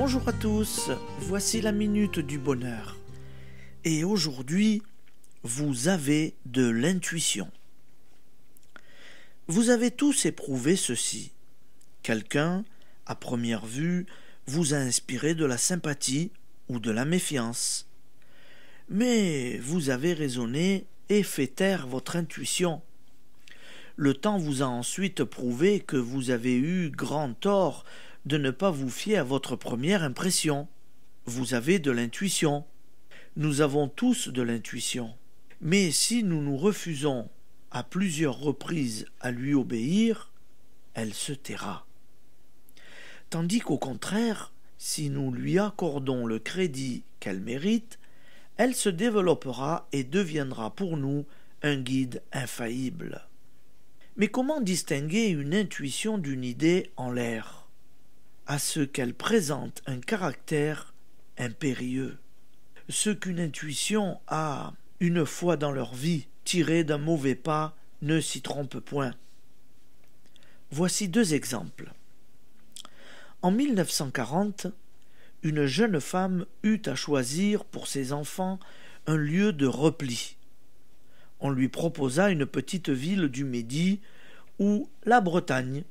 Bonjour à tous, voici la minute du bonheur. Et aujourd'hui, vous avez de l'intuition. Vous avez tous éprouvé ceci. Quelqu'un, à première vue, vous a inspiré de la sympathie ou de la méfiance. Mais vous avez raisonné et fait taire votre intuition. Le temps vous a ensuite prouvé que vous avez eu grand tort de ne pas vous fier à votre première impression. Vous avez de l'intuition. Nous avons tous de l'intuition. Mais si nous nous refusons à plusieurs reprises à lui obéir, elle se taira. Tandis qu'au contraire, si nous lui accordons le crédit qu'elle mérite, elle se développera et deviendra pour nous un guide infaillible. Mais comment distinguer une intuition d'une idée en l'air à ce qu'elle présente un caractère impérieux. Ce qu'une intuition a, une fois dans leur vie, tiré d'un mauvais pas, ne s'y trompe point. Voici deux exemples. En 1940, une jeune femme eut à choisir pour ses enfants un lieu de repli. On lui proposa une petite ville du Midi ou la Bretagne,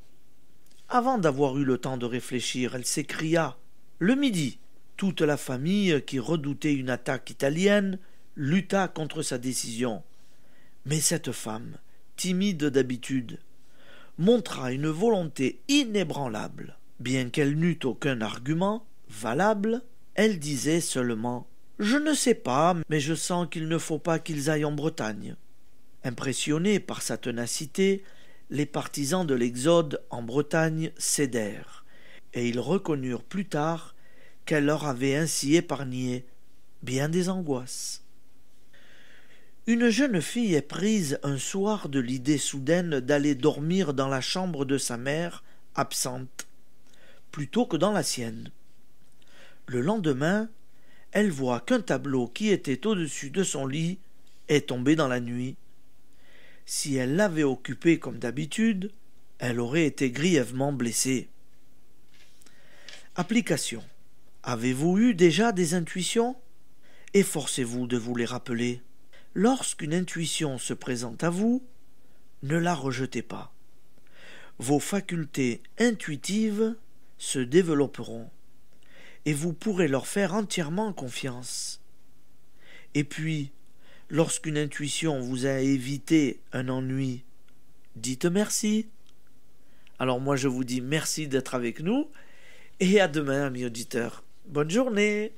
avant d'avoir eu le temps de réfléchir, elle s'écria. Le midi, toute la famille, qui redoutait une attaque italienne, lutta contre sa décision. Mais cette femme, timide d'habitude, montra une volonté inébranlable. Bien qu'elle n'eût aucun argument valable, elle disait seulement Je ne sais pas, mais je sens qu'il ne faut pas qu'ils aillent en Bretagne. Impressionnée par sa ténacité, les partisans de l'Exode en Bretagne cédèrent, et ils reconnurent plus tard qu'elle leur avait ainsi épargné bien des angoisses. Une jeune fille est prise un soir de l'idée soudaine d'aller dormir dans la chambre de sa mère, absente, plutôt que dans la sienne. Le lendemain, elle voit qu'un tableau qui était au-dessus de son lit est tombé dans la nuit si elle l'avait occupée comme d'habitude, elle aurait été grièvement blessée. Application. Avez-vous eu déjà des intuitions Efforcez-vous de vous les rappeler. Lorsqu'une intuition se présente à vous, ne la rejetez pas. Vos facultés intuitives se développeront et vous pourrez leur faire entièrement confiance. Et puis, Lorsqu'une intuition vous a évité un ennui, dites merci. Alors moi je vous dis merci d'être avec nous et à demain, mes auditeurs. Bonne journée